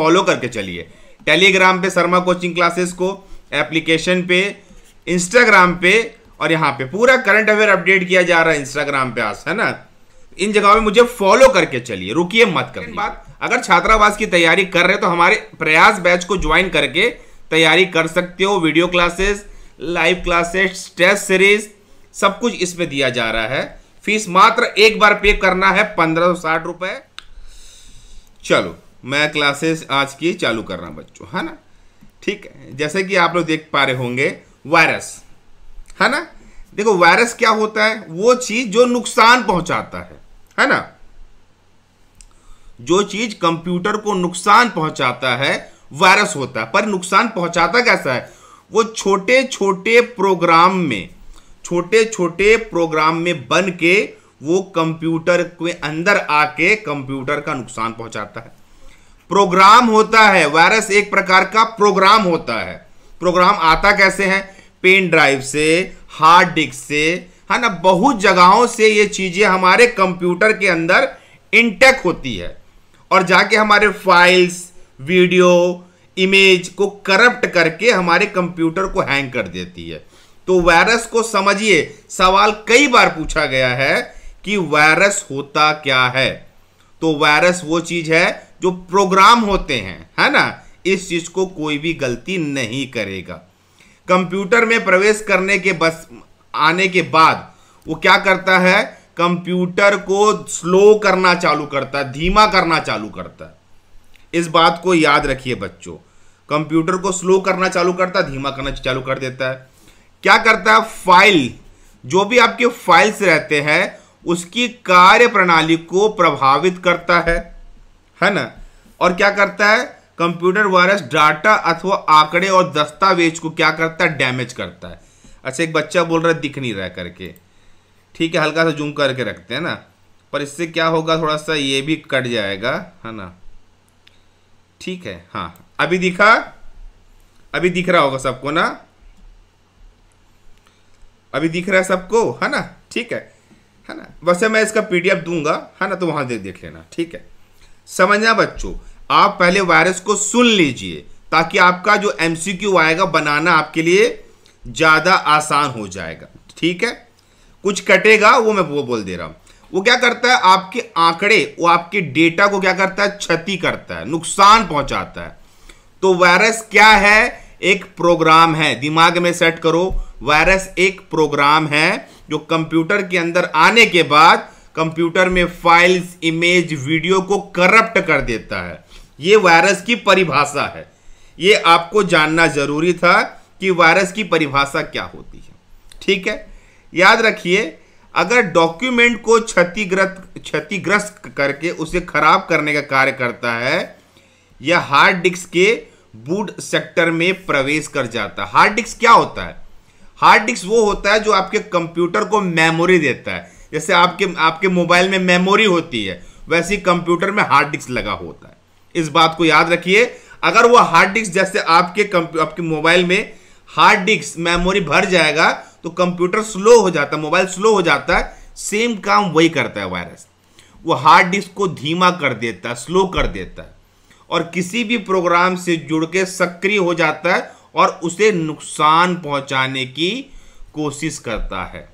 Follow करके चलिए Telegram पे शर्मा कोचिंग क्लासेस को एप्लीकेशन पे इंस्टाग्राम पे और यहाँ पे पूरा करंट अफेयर अपडेट किया जा रहा है इंस्टाग्राम पे आज है ना इन जगह में मुझे फॉलो करके चलिए रुकिए मत कर बात अगर छात्रावास की तैयारी कर रहे तो हमारे प्रयास बैच को ज्वाइन करके तैयारी कर सकते हो video classes live classes test series सब कुछ इसमें दिया जा रहा है फीस मात्र एक बार पे करना है पंद्रह सौ साठ रुपए चलो मैं क्लासेस आज की चालू कर रहा हूं बच्चों है ना ठीक है जैसे कि आप लोग देख पा रहे होंगे वायरस है ना देखो वायरस क्या होता है वो चीज जो नुकसान पहुंचाता है है ना जो चीज कंप्यूटर को नुकसान पहुंचाता है वायरस होता है पर नुकसान पहुंचाता कैसा है वो छोटे छोटे प्रोग्राम में छोटे छोटे प्रोग्राम में बन के वो कंप्यूटर के अंदर आके कंप्यूटर का नुकसान पहुंचाता है प्रोग्राम होता है वायरस एक प्रकार का प्रोग्राम होता है प्रोग्राम आता कैसे है पेन ड्राइव से हार्ड डिस्क से है ना बहुत जगहों से ये चीज़ें हमारे कंप्यूटर के अंदर इंटेक होती है और जाके हमारे फाइल्स वीडियो इमेज को करप्ट करके हमारे कंप्यूटर को हैंग कर देती है तो वायरस को समझिए सवाल कई बार पूछा गया है कि वायरस होता क्या है तो वायरस वो चीज़ है जो प्रोग्राम होते हैं है ना इस चीज़ को कोई भी गलती नहीं करेगा कंप्यूटर में प्रवेश करने के बस आने के बाद वो क्या करता है कंप्यूटर को स्लो करना चालू करता है धीमा करना चालू करता है इस बात को याद रखिए बच्चों कंप्यूटर को स्लो करना चालू करता है धीमा करना चालू कर देता है क्या करता है फाइल जो भी आपके फाइल्स रहते हैं उसकी कार्य प्रणाली को प्रभावित करता है है ना और क्या करता है कंप्यूटर वायरस डाटा अथवा आंकड़े और दस्तावेज को क्या करता है डैमेज करता है अच्छा एक बच्चा बोल रहा है दिख नहीं रहा करके ठीक है हल्का सा जूम करके रखते हैं ना पर इससे क्या होगा थोड़ा सा ये भी कट जाएगा है ना ठीक है हाँ अभी दिखा अभी दिख रहा होगा सबको ना अभी दिख रहा है सबको है ना ठीक है है ना वैसे मैं इसका पीडीएफ दूंगा है ना तो वहाँ देख देख लेना ठीक है समझना बच्चों आप पहले वायरस को सुन लीजिए ताकि आपका जो एमसीक्यू आएगा बनाना आपके लिए ज़्यादा आसान हो जाएगा ठीक है कुछ कटेगा वो मैं वो बोल दे रहा हूं वो क्या करता है आपके आंकड़े वो आपके डेटा को क्या करता है क्षति करता है नुकसान पहुंचाता है तो वायरस क्या है एक प्रोग्राम है दिमाग में सेट करो वायरस एक प्रोग्राम है जो कंप्यूटर के अंदर आने के बाद कंप्यूटर में फाइल्स इमेज वीडियो को करप्ट कर देता है ये वायरस की परिभाषा है ये आपको जानना जरूरी था कि वायरस की परिभाषा क्या होती है ठीक है याद रखिए अगर डॉक्यूमेंट को क्षतिग्रस्त क्षतिग्रस्त करके उसे खराब करने का कार्य करता है या हार्ड डिस्क के बूट सेक्टर में प्रवेश कर जाता है हार्ड डिस्क क्या होता है हार्ड डिस्क वो होता है जो आपके कंप्यूटर को मेमोरी देता है जैसे आपके आपके मोबाइल में मेमोरी होती है वैसे ही कंप्यूटर में हार्ड डिस्क लगा होता है इस बात को याद रखिए अगर वो हार्ड डिस्क जैसे आपके आपके मोबाइल में हार्ड डिस्क मेमोरी भर जाएगा तो कंप्यूटर स्लो हो जाता है मोबाइल स्लो हो जाता है सेम काम वही करता है वायरस वो हार्ड डिस्क को धीमा कर देता है स्लो कर देता है और किसी भी प्रोग्राम से जुड़ के सक्रिय हो जाता है और उसे नुकसान पहुंचाने की कोशिश करता है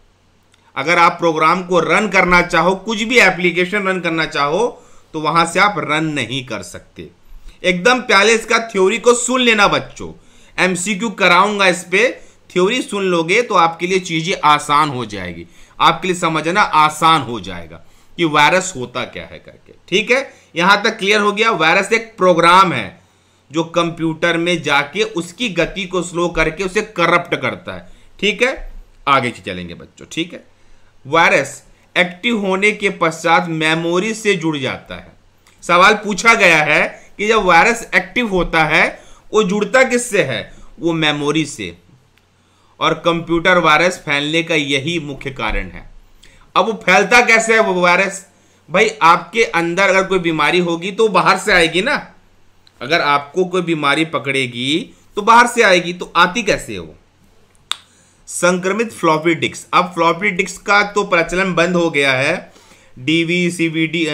अगर आप प्रोग्राम को रन करना चाहो कुछ भी एप्लीकेशन रन करना चाहो तो वहां से आप रन नहीं कर सकते एकदम पहले इसका थ्योरी को सुन लेना बच्चों एमसीक्यू कराऊंगा इस पर थ्योरी सुन लोगे तो आपके लिए चीज़ें आसान हो जाएगी आपके लिए समझना आसान हो जाएगा कि वायरस होता क्या है करके ठीक है यहाँ तक क्लियर हो गया वायरस एक प्रोग्राम है जो कंप्यूटर में जाके उसकी गति को स्लो करके उसे करप्ट करता है ठीक है आगे चलेंगे बच्चों ठीक है वायरस एक्टिव होने के पश्चात मेमोरी से जुड़ जाता है सवाल पूछा गया है कि जब वायरस एक्टिव होता है वो जुड़ता किससे है वो मेमोरी से और कंप्यूटर वायरस फैलने का यही मुख्य कारण है अब वो फैलता कैसे है वो वायरस भाई आपके अंदर अगर कोई बीमारी होगी तो बाहर से आएगी ना अगर आपको कोई बीमारी पकड़ेगी तो बाहर से आएगी तो आती कैसे है वो संक्रमित फ्लॉपी डिक्स अब फ्लॉपी डिक्स का तो प्रचलन बंद हो गया है DV CVD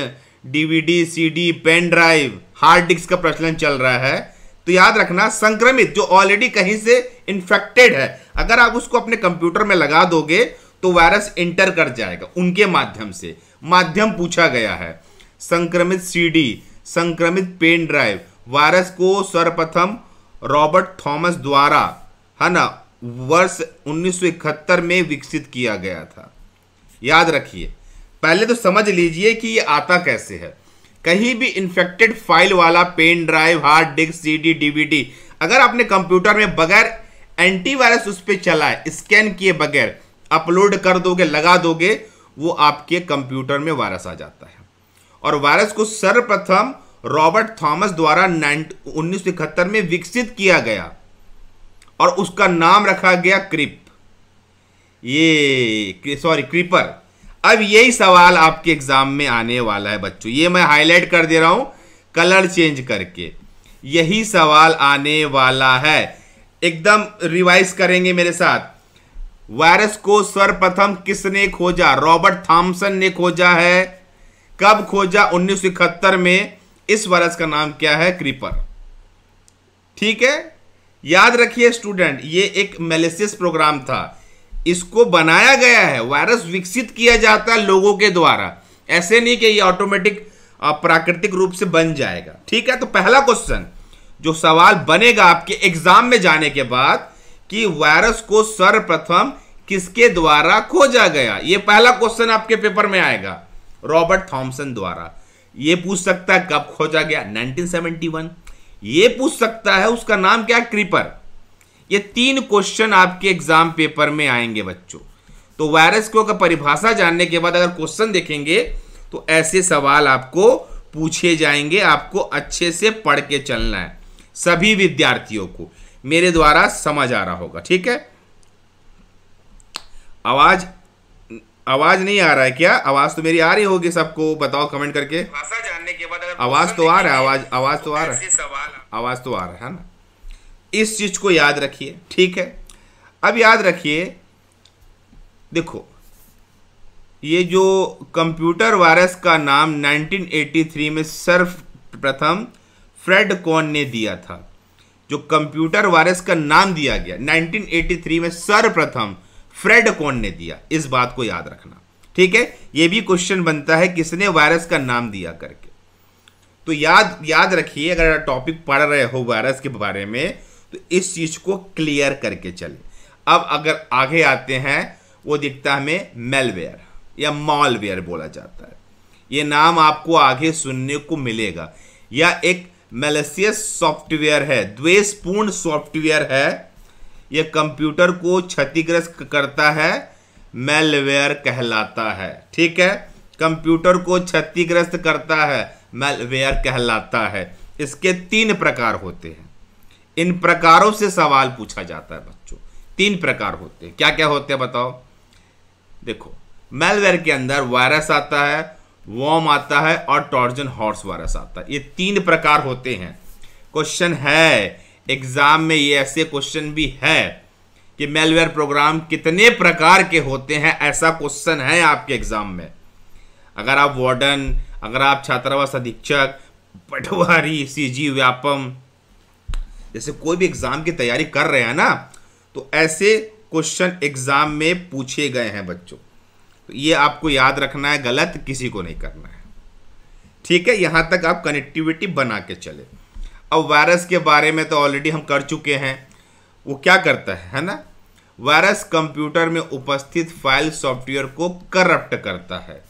DVD CD pen drive hard disk का प्रचलन चल रहा है तो याद रखना संक्रमित जो ऑलरेडी कहीं से इंफेक्टेड है अगर आप उसको अपने कंप्यूटर में लगा दोगे तो वायरस इंटर कर जाएगा उनके माध्यम से माध्यम पूछा गया है संक्रमित सीडी संक्रमित पेन ड्राइव वायरस को सर्वप्रथम रॉबर्ट थॉमस द्वारा है ना वर्ष 1971 में विकसित किया गया था याद रखिए पहले तो समझ लीजिए कि ये आता कैसे है कहीं भी इन्फेक्टेड फाइल वाला pen drive hard disk CD DVD अगर आपने कंप्यूटर में बगैर एंटीवायरस उस पर चलाए स्कैन किए बगैर अपलोड कर दोगे लगा दोगे वो आपके कंप्यूटर में वायरस आ जाता है और वायरस को सर्वप्रथम रॉबर्ट थॉमस द्वारा उन्नीस में विकसित किया गया और उसका नाम रखा गया क्रिप ये सॉरी क्रीपर अब यही सवाल आपके एग्जाम में आने वाला है बच्चों ये मैं हाईलाइट कर दे रहा हूं कलर चेंज करके यही सवाल आने वाला है एकदम रिवाइज करेंगे मेरे साथ वायरस को सर्वप्रथम किसने खोजा रॉबर्ट थॉम्सन ने खोजा है कब खोजा उन्नीस में इस वायरस का नाम क्या है क्रीपर ठीक है याद रखिए स्टूडेंट ये एक मेलेसियस प्रोग्राम था इसको बनाया गया है वायरस विकसित किया जाता है लोगों के द्वारा ऐसे नहीं कि ये ऑटोमेटिक प्राकृतिक रूप से बन जाएगा ठीक है तो पहला क्वेश्चन जो सवाल बनेगा आपके एग्जाम में जाने के बाद कि वायरस को सर्वप्रथम किसके द्वारा खोजा गया ये पहला क्वेश्चन आपके पेपर में आएगा रॉबर्ट थॉमसन द्वारा ये पूछ सकता है कब खोजा गया 1971 ये पूछ सकता है उसका नाम क्या क्रीपर ये तीन क्वेश्चन आपके एग्जाम पेपर में आएंगे बच्चों तो वायरस को का परिभाषा जानने के बाद अगर क्वेश्चन देखेंगे तो ऐसे सवाल आपको पूछे जाएंगे आपको अच्छे से पढ़ के चलना है सभी विद्यार्थियों को मेरे द्वारा समझ आ रहा होगा ठीक है आवाज आवाज नहीं आ रहा है क्या आवाज तो मेरी आ रही होगी सबको बताओ कमेंट करके भाषा जानने के बाद अगर आवाज तो आ रहा है आवाज आवाज तो आ रहा है आवाज तो आ रहा है ना इस चीज को याद रखिए ठीक है अब याद रखिए देखो ये जो कंप्यूटर वायरस का नाम 1983 में सर्वप्रथम फ्रेड कॉन ने दिया था जो कंप्यूटर वायरस का नाम दिया गया 1983 में सर्वप्रथम फ्रेड कौन ने दिया इस बात को याद रखना ठीक है ये भी क्वेश्चन बनता है किसने वायरस का नाम दिया करके तो याद याद रखिए अगर टॉपिक पढ़ रहे हो वायरस के बारे में तो इस चीज को क्लियर करके चले अब अगर आगे आते हैं वो दिखता है हमें मेलवेयर या मॉलवेयर बोला जाता है ये नाम आपको आगे सुनने को मिलेगा या एक मेलेसियस सॉफ्टवेयर है द्वेषपूर्ण सॉफ्टवेयर है यह कंप्यूटर को क्षतिग्रस्त करता है मेलवेयर कहलाता है ठीक है कंप्यूटर को क्षतिग्रस्त करता है मेलवेयर कहलाता है इसके तीन प्रकार होते हैं इन प्रकारों से सवाल पूछा जाता है बच्चों तीन प्रकार होते हैं क्या क्या होते हैं बताओ देखो मेलवेयर के अंदर वायरस आता है वॉम आता है और टॉर्जन हॉर्स वायरस आता है ये तीन प्रकार होते हैं क्वेश्चन है एग्ज़ाम में ये ऐसे क्वेश्चन भी है कि मेलवेयर प्रोग्राम कितने प्रकार के होते हैं ऐसा क्वेश्चन है आपके एग्ज़ाम में अगर आप वार्डन अगर आप छात्रावास अधीक्षक पटवारी सीजी व्यापम जैसे कोई भी एग्ज़ाम की तैयारी कर रहे हैं ना तो ऐसे क्वेश्चन एग्ज़ाम में पूछे गए हैं बच्चों तो ये आपको याद रखना है गलत किसी को नहीं करना है ठीक है यहाँ तक आप कनेक्टिविटी बना के चले अब वायरस के बारे में तो ऑलरेडी हम कर चुके हैं वो क्या करता है है ना वायरस कंप्यूटर में उपस्थित फाइल सॉफ्टवेयर को करप्ट करता है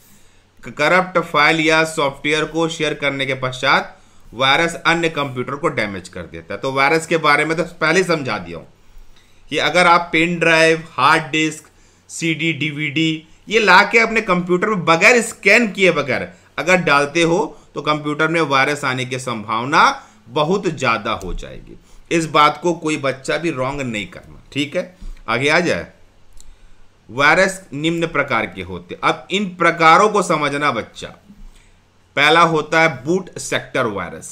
करप्ट फाइल या सॉफ्टवेयर को शेयर करने के पश्चात वायरस अन्य कंप्यूटर को डैमेज कर देता है तो वायरस के बारे में तो पहले समझा दिया हूँ कि अगर आप pen drive hard disk CD DVD ये ला के अपने कंप्यूटर में बगैर स्कैन किए बगैर अगर डालते हो तो कंप्यूटर में वायरस आने की संभावना बहुत ज़्यादा हो जाएगी इस बात को कोई बच्चा भी रॉन्ग नहीं करना ठीक है आगे आ जाए वायरस निम्न प्रकार के होते अब इन प्रकारों को समझना बच्चा पहला होता है बूट सेक्टर वायरस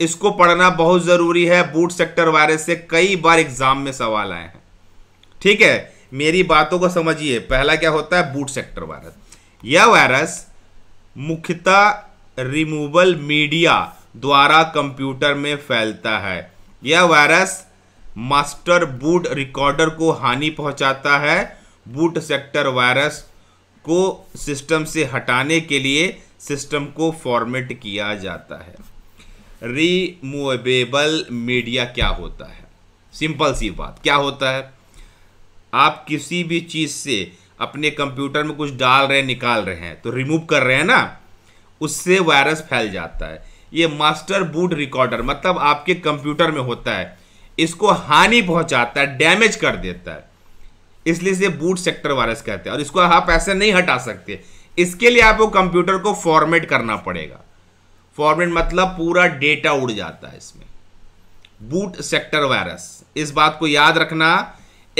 इसको पढ़ना बहुत ज़रूरी है बूट सेक्टर वायरस से कई बार एग्जाम में सवाल आए हैं ठीक है मेरी बातों को समझिए पहला क्या होता है बूट सेक्टर वायरस यह वायरस मुख्यतः रिमूवल मीडिया द्वारा कंप्यूटर में फैलता है यह वायरस मास्टर बूट रिकॉर्डर को हानि पहुंचाता है बूट सेक्टर वायरस को सिस्टम से हटाने के लिए सिस्टम को फॉर्मेट किया जाता है रिमूवेबल मीडिया क्या होता है सिंपल सी बात क्या होता है आप किसी भी चीज़ से अपने कंप्यूटर में कुछ डाल रहे हैं निकाल रहे हैं तो रिमूव कर रहे हैं ना उससे वायरस फैल जाता है ये मास्टर बूट रिकॉर्डर मतलब आपके कंप्यूटर में होता है इसको हानि पहुंचाता है डैमेज कर देता है इसलिए इसे बूट सेक्टर वायरस कहते हैं और इसको आप ऐसे नहीं हटा सकते इसके लिए आपको कंप्यूटर को फॉर्मेट करना पड़ेगा फॉर्मेट मतलब पूरा डेटा उड़ जाता है इसमें बूट सेक्टर वायरस इस बात को याद रखना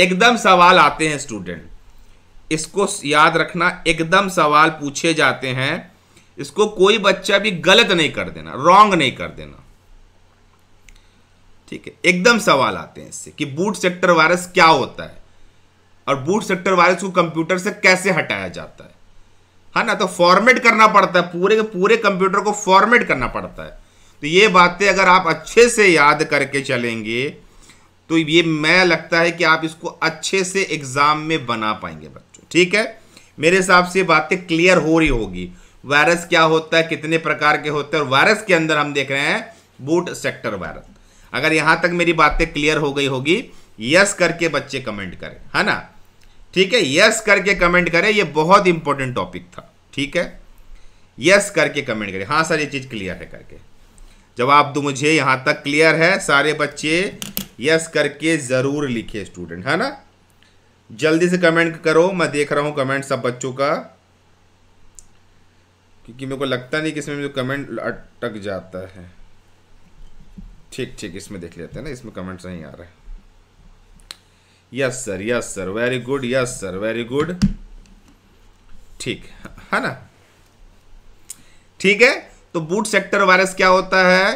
एकदम सवाल आते हैं स्टूडेंट इसको याद रखना एकदम सवाल पूछे जाते हैं इसको कोई बच्चा भी गलत नहीं कर देना रॉन्ग नहीं कर देना ठीक है एकदम सवाल आते हैं इससे कि बूट सेक्टर वायरस क्या होता है और बूट सेक्टर वायरस को कंप्यूटर से कैसे हटाया जाता है है हाँ ना तो फॉर्मेट करना पड़ता है पूरे के पूरे कंप्यूटर को फॉर्मेट करना पड़ता है तो ये बातें अगर आप अच्छे से याद करके चलेंगे तो ये मैं लगता है कि आप इसको अच्छे से एग्जाम में बना पाएंगे बच्चों ठीक है मेरे हिसाब से बातें क्लियर हो रही होगी वायरस क्या होता है कितने प्रकार के होते हैं और वायरस के अंदर हम देख रहे हैं बूट सेक्टर वायरस अगर यहां तक मेरी बातें क्लियर हो गई होगी यस करके बच्चे कमेंट करें है ना ठीक है यस करके कमेंट करें ये बहुत इंपॉर्टेंट टॉपिक था ठीक है यस करके कमेंट करें हाँ सर ये चीज़ क्लियर है करके जवाब तो मुझे यहां तक क्लियर है सारे बच्चे यस करके ज़रूर लिखे स्टूडेंट है ना जल्दी से कमेंट करो मैं देख रहा हूं कमेंट सब बच्चों का क्योंकि मेरे को लगता नहीं कि इसमें जो कमेंट अटक जाता है ठीक ठीक इसमें देख लेते हैं ना इसमें कमेंट नहीं आ रहे yes sir yes sir very good yes sir very good ठीक है ना ठीक है तो बूट सेक्टर वायरस क्या होता है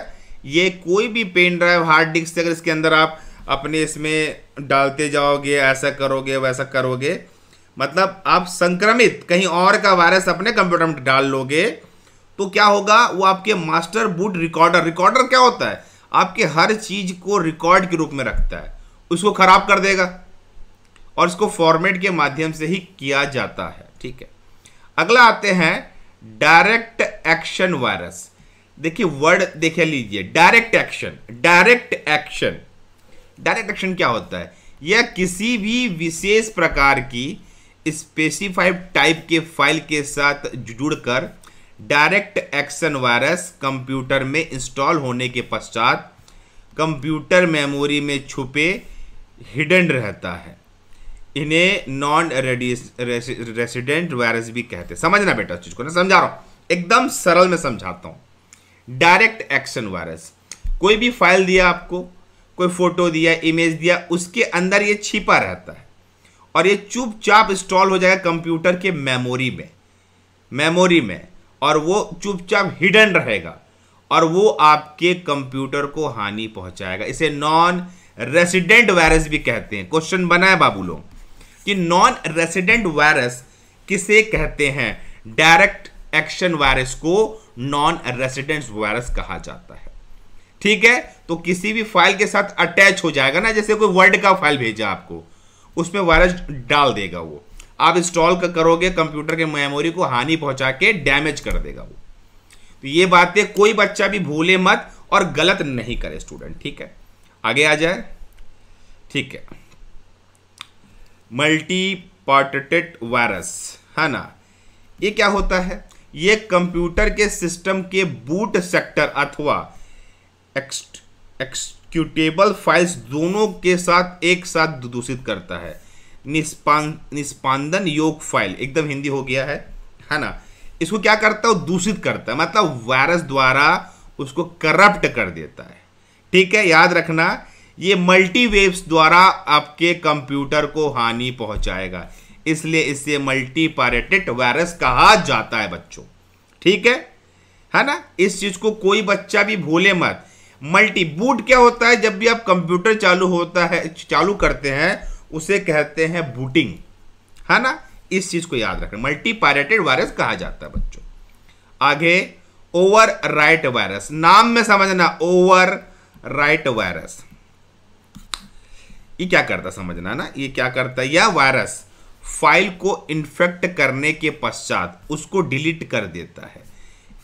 ये कोई भी पेन ड्राइव हार्ड डिस्क अगर इसके अंदर आप अपने इसमें डालते जाओगे ऐसा करोगे वैसा करोगे मतलब आप संक्रमित कहीं और का वायरस अपने कंप्यूटर में डाल लोगे तो क्या होगा वो आपके मास्टर बूट रिकॉर्डर रिकॉर्डर क्या होता है आपके हर चीज़ को रिकॉर्ड के रूप में रखता है उसको ख़राब कर देगा और इसको फॉर्मेट के माध्यम से ही किया जाता है ठीक है अगला आते हैं डायरेक्ट एक्शन वायरस देखिए वर्ड देख लीजिए direct action direct action direct action क्या होता है यह किसी भी विशेष प्रकार की स्पेसिफाइड टाइप के फाइल के साथ जुड़कर डायरेक्ट एक्शन वायरस कंप्यूटर में इंस्टॉल होने के पश्चात कंप्यूटर मेमोरी में छुपे हिडन रहता है इन्हें नॉन रेसिडेंट वायरस भी कहते हैं समझना बेटा चीज़ को ना समझा रहा हूँ एकदम सरल में समझाता हूँ डायरेक्ट एक्शन वायरस कोई भी फाइल दिया आपको कोई फोटो दिया इमेज दिया उसके अंदर ये छिपा रहता है और ये चुपचाप इंस्टॉल हो जाएगा कंप्यूटर के मेमोरी में मेमोरी में और वो चुपचाप हिडन रहेगा और वो आपके कंप्यूटर को हानि पहुंचाएगा इसे नॉन रेसिडेंट वायरस भी कहते हैं क्वेश्चन बना है बाबू लोग कि नॉन रेसिडेंट वायरस किसे कहते हैं डायरेक्ट एक्शन वायरस को नॉन रेसिडेंट वायरस कहा जाता है ठीक है तो किसी भी फाइल के साथ अटैच हो जाएगा ना जैसे कोई वर्ड का फाइल भेजा आपको उसमें वायरस डाल देगा वो आप इंस्टॉल करोगे कंप्यूटर के मेमोरी को हानि पहुंचा के डैमेज कर देगा वो तो ये बातें कोई बच्चा भी भूले मत और गलत नहीं करे स्टूडेंट ठीक है आगे आ जाए ठीक है मल्टीपार्टेटेड वायरस है ना ये क्या होता है ये कंप्यूटर के सिस्टम के बूट सेक्टर अथवा एक्स्ट एक्स एक्सिक्यूटेबल फाइल्स दोनों के साथ एक साथ दूषित करता है निष्पादन योग फाइल एकदम हिंदी हो गया है है ना इसको क्या करता है दूषित करता है मतलब वायरस द्वारा उसको करप्ट कर देता है ठीक है याद रखना ये मल्टीवेव्स द्वारा आपके कंप्यूटर को हानि पहुंचाएगा इसलिए इसे मल्टीपारेटेड वायरस कहा जाता है बच्चों ठीक है है ना इस चीज को कोई बच्चा भी भूले मत मल्टी बूट क्या होता है जब भी आप कंप्यूटर चालू होता है चालू करते हैं उसे कहते हैं बूटिंग है ना इस चीज को याद रखना मल्टी पायरेटेड वायरस कहा जाता है बच्चों आगे ओवर राइट वायरस नाम में समझना ओवर राइट वायरस ये क्या करता समझना ना ये क्या करता है यह वायरस फाइल को इन्फेक्ट करने के पश्चात उसको डिलीट कर देता है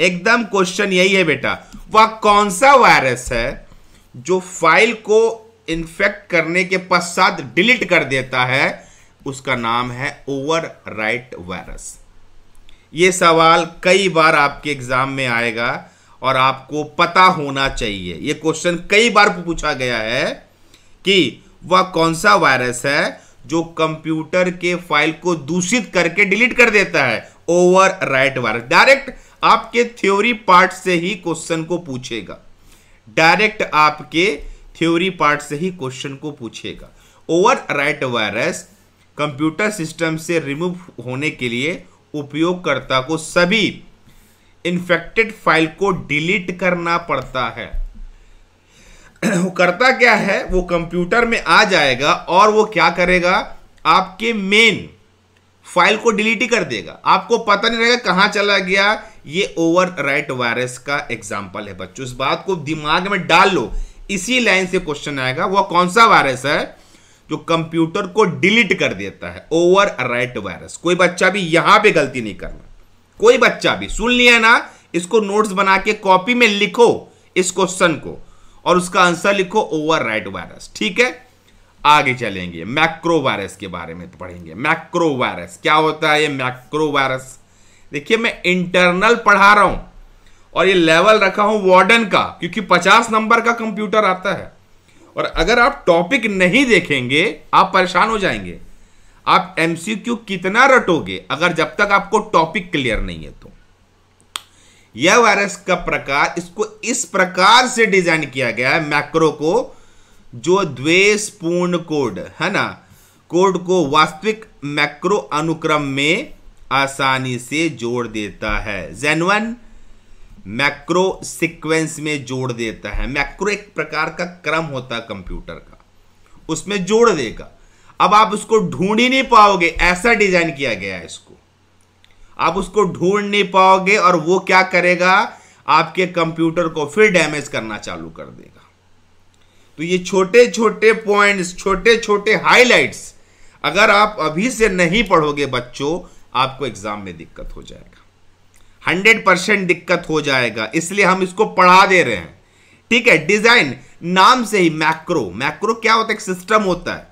एकदम क्वेश्चन यही है बेटा वह कौन सा वायरस है जो फाइल को इन्फेक्ट करने के पश्चात डिलीट कर देता है उसका नाम है ओवर राइट वायरस ये सवाल कई बार आपके एग्जाम में आएगा और आपको पता होना चाहिए यह क्वेश्चन कई बार पूछा गया है कि वह कौन सा वायरस है जो कंप्यूटर के फाइल को दूषित करके डिलीट कर देता है ओवर राइट वायरस डायरेक्ट आपके थ्योरी पार्ट से ही क्वेश्चन को पूछेगा डायरेक्ट आपके थ्योरी पार्ट से ही क्वेश्चन को पूछेगा overwrite virus computer system से रिमूव होने के लिए उपयोगकर्ता को सभी इन्फेक्टेड फाइल को डिलीट करना पड़ता है वो करता क्या है वो कंप्यूटर में आ जाएगा और वो क्या करेगा आपके मेन फाइल को डिलीट ही कर देगा आपको पता नहीं रहेगा कहां चला गया ये ओवर राइट वायरस का एग्जाम्पल है बच्चों इस बात को दिमाग में डाल लो इसी लाइन से क्वेश्चन आएगा वह कौन सा वायरस है जो कंप्यूटर को डिलीट कर देता है ओवर राइट वायरस कोई बच्चा भी यहां पे गलती नहीं करना कोई बच्चा भी सुन लिया ना इसको नोट्स बना के कॉपी में लिखो इस क्वेश्चन को और उसका आंसर लिखो ओवर राइट वायरस ठीक है आगे चलेंगे मैक्रो वायरस के बारे में पढ़ेंगे मैक्रो वायरस क्या होता है ये मैक्रो वायरस देखिए मैं इंटरनल पढ़ा रहा हूं और ये लेवल रखा हूं वार्डन का क्योंकि पचास नंबर का कंप्यूटर आता है और अगर आप टॉपिक नहीं देखेंगे आप परेशान हो जाएंगे आप एमसीक्यू कितना रटोगे अगर जब तक आपको टॉपिक क्लियर नहीं है तो यह वायरस का प्रकार इसको इस प्रकार से डिजाइन किया गया है मैक्रो को जो द्वेषपूर्ण कोड है ना कोड को वास्तविक मैक्रो अनुक्रम में आसानी से जोड़ देता है जेनवन मैक्रो सीक्वेंस में जोड़ देता है मैक्रो एक प्रकार का क्रम होता है कंप्यूटर का उसमें जोड़ देगा अब आप उसको ढूंढ ही नहीं पाओगे ऐसा डिजाइन किया गया है इसको आप उसको ढूंढ नहीं पाओगे और वो क्या करेगा आपके कंप्यूटर को फिर डैमेज करना चालू कर देगा तो ये छोटे छोटे पॉइंट्स छोटे छोटे हाइलाइट्स अगर आप अभी से नहीं पढ़ोगे बच्चों आपको एग्जाम में दिक्कत हो जाएगा हंड्रेड परसेंट दिक्कत हो जाएगा इसलिए हम इसको पढ़ा दे रहे हैं ठीक है डिजाइन नाम से ही मैक्रो मैक्रो क्या होता है एक सिस्टम होता है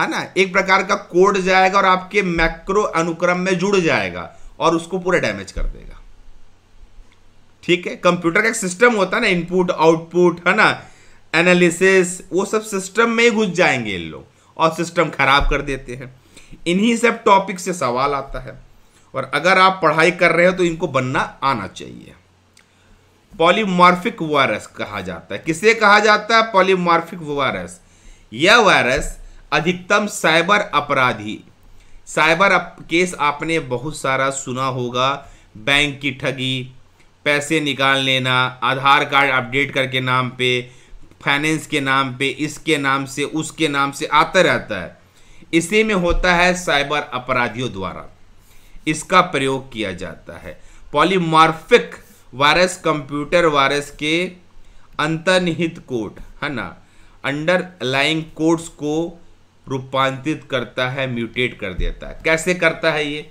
है ना एक प्रकार का कोड जाएगा और आपके मैक्रो अनुक्रम में जुड़ जाएगा और उसको पूरा डैमेज कर देगा ठीक है कंप्यूटर का एक सिस्टम होता है ना इनपुट आउटपुट है ना एनालिसिस वो सब सिस्टम में ही घुस जाएंगे इन लोग और सिस्टम खराब कर देते हैं इन्हीं सब टॉपिक से सवाल आता है और अगर आप पढ़ाई कर रहे हो तो इनको बनना आना चाहिए पॉलीमॉर्फिक वायरस कहा जाता है किसे कहा जाता है पॉलीमॉर्फिक वायरस यह वायरस अधिकतम साइबर अपराधी साइबर अप, केस आपने बहुत सारा सुना होगा बैंक की ठगी पैसे निकाल लेना आधार कार्ड अपडेट करके नाम पे फाइनेंस के नाम पे इसके नाम से उसके नाम से आता रहता है इसी में होता है साइबर अपराधियों द्वारा इसका प्रयोग किया जाता है पॉलीमार्फिक वायरस कंप्यूटर वायरस के अंतर्निहित कोड है ना अंडर लाइंग कोड्स को रूपांतरित करता है म्यूटेट कर देता है कैसे करता है ये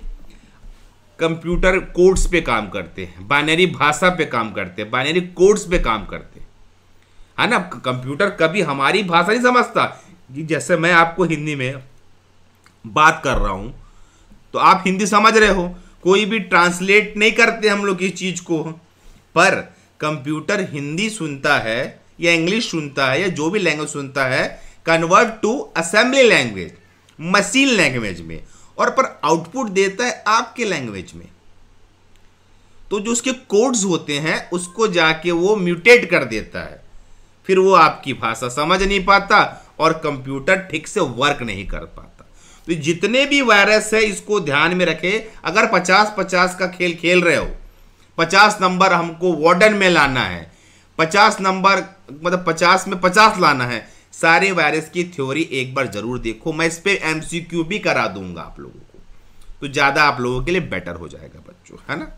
कंप्यूटर कोड्स पे काम करते हैं बाइनरी भाषा पे काम करते हैं बाइनरी कोड्स पे काम करते हैं है ना कंप्यूटर कभी हमारी भाषा नहीं समझता जैसे मैं आपको हिंदी में बात कर रहा हूं तो आप हिंदी समझ रहे हो कोई भी ट्रांसलेट नहीं करते हम लोग इस चीज़ को पर कंप्यूटर हिंदी सुनता है या इंग्लिश सुनता है या जो भी लैंग्वेज सुनता है convert to assembly language machine language में और पर आउटपुट देता है आपके लैंग्वेज में तो जो उसके कोड्स होते हैं उसको जाके वो म्यूटेट कर देता है फिर वो आपकी भाषा समझ नहीं पाता और कंप्यूटर ठीक से वर्क नहीं कर पाता तो जितने भी वायरस है इसको ध्यान में रखें अगर पचास पचास का खेल खेल रहे हो पचास नंबर हमको वार्डन में लाना है पचास नंबर मतलब पचास में पचास लाना है सारे वायरस की थ्योरी एक बार जरूर देखो मैं इस पर एम भी करा दूंगा आप लोगों को तो ज़्यादा आप लोगों के लिए बेटर हो जाएगा बच्चों है ना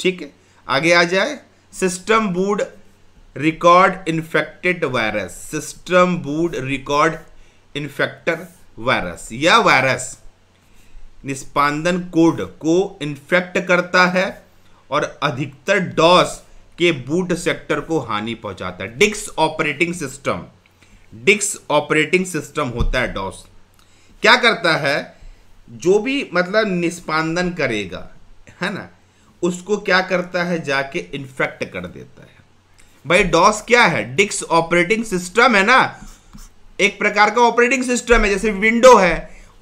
ठीक है आगे आ जाए system boot record infected virus system boot record infector virus यह वायरस निष्पादन कोड को इन्फेक्ट करता है और अधिकतर डॉस के बूट सेक्टर को हानि पहुंचाता है डिक्स ऑपरेटिंग सिस्टम डिक्स ऑपरेटिंग सिस्टम होता है डॉस क्या करता है जो भी मतलब निष्पादन करेगा है ना उसको क्या करता है जाके इन्फेक्ट कर देता है भाई डॉस क्या है डिक्स ऑपरेटिंग सिस्टम है ना एक प्रकार का ऑपरेटिंग सिस्टम है जैसे विंडो है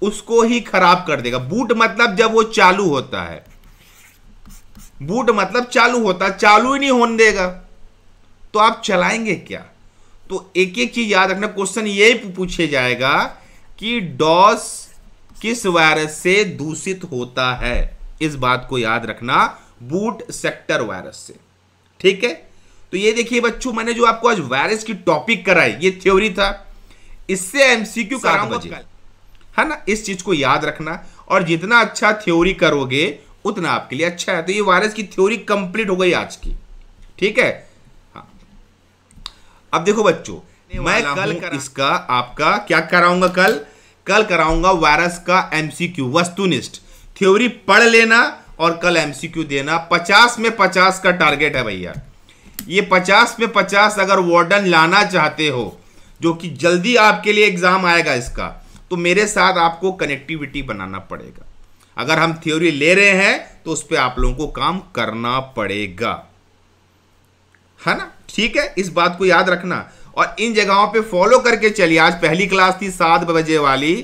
उसको ही खराब कर देगा बूट मतलब जब वो चालू होता है बूट मतलब चालू होता चालू ही नहीं होने देगा तो आप चलाएंगे क्या तो एक एक चीज याद रखना क्वेश्चन ये पूछे जाएगा कि डॉस किस वायरस से दूषित होता है इस बात को याद रखना बूट सेक्टर वायरस से ठीक है तो ये देखिए बच्चों मैंने जो आपको आज वायरस की टॉपिक कराई ये थ्योरी था इससे एमसीक्यू सात बजे है ना इस चीज को याद रखना और जितना अच्छा थ्योरी करोगे उतना आपके लिए अच्छा है तो ये वायरस की थ्योरी कंप्लीट हो गई आज की ठीक है हाँ। अब देखो बच्चों मैं कल इसका आपका क्या कराऊंगा कल कल कराऊंगा वायरस का एमसीक्यू वस्तुनिष्ठ थ्योरी पढ़ लेना और कल एमसीक्यू देना पचास में पचास का टारगेट है भैया ये पचास में पचास अगर वार्डन लाना चाहते हो जो कि जल्दी आपके लिए एग्ज़ाम आएगा इसका तो मेरे साथ आपको कनेक्टिविटी बनाना पड़ेगा अगर हम थ्योरी ले रहे हैं तो उस पर आप लोगों को काम करना पड़ेगा है ना ठीक है इस बात को याद रखना और इन जगहों पे फॉलो करके चलिए आज पहली क्लास थी सात बजे वाली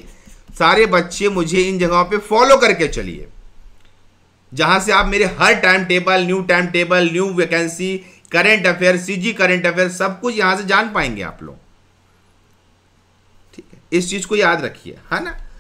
सारे बच्चे मुझे इन जगहों पे फॉलो करके चलिए जहां से आप मेरे हर time table new time table new vacancy current affair CG current affair सब कुछ यहां से जान पाएंगे आप लोग इस चीज़ को याद रखिए है ना